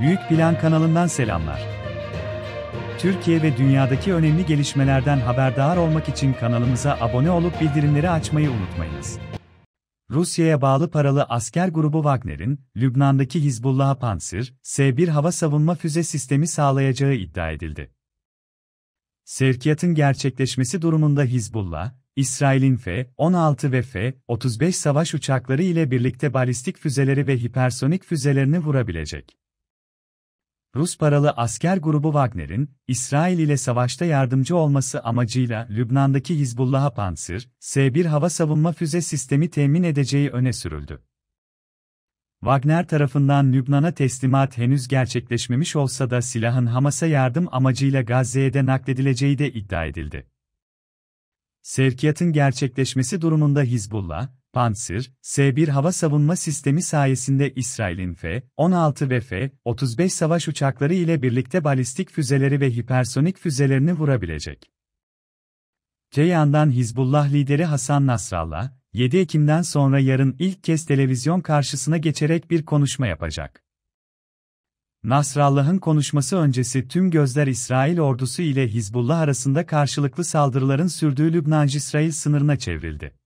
Büyük Plan kanalından selamlar. Türkiye ve dünyadaki önemli gelişmelerden haberdar olmak için kanalımıza abone olup bildirimleri açmayı unutmayınız. Rusya'ya bağlı paralı asker grubu Wagner'in, Lübnan'daki Hizbullah'a Pansir, S-1 hava savunma füze sistemi sağlayacağı iddia edildi. Sevkiyatın gerçekleşmesi durumunda Hizbullah, İsrail'in F-16 ve F-35 savaş uçakları ile birlikte balistik füzeleri ve hipersonik füzelerini vurabilecek. Rus paralı asker grubu Wagner'in, İsrail ile savaşta yardımcı olması amacıyla Lübnan'daki Hizbullah'a Pantsir, S-1 hava savunma füze sistemi temin edeceği öne sürüldü. Wagner tarafından Lübnan'a teslimat henüz gerçekleşmemiş olsa da silahın Hamas'a yardım amacıyla Gazze'ye de nakledileceği de iddia edildi. Sevkiyatın gerçekleşmesi durumunda Hizbullah, Pansir, S-1 hava savunma sistemi sayesinde İsrail'in F-16 ve F-35 savaş uçakları ile birlikte balistik füzeleri ve hipersonik füzelerini vurabilecek. Te yandan Hizbullah lideri Hasan Nasrallah, 7 Ekim'den sonra yarın ilk kez televizyon karşısına geçerek bir konuşma yapacak. Nasrallah'ın konuşması öncesi tüm gözler İsrail ordusu ile Hizbullah arasında karşılıklı saldırıların sürdüğü Lübnan-İsrail sınırına çevrildi.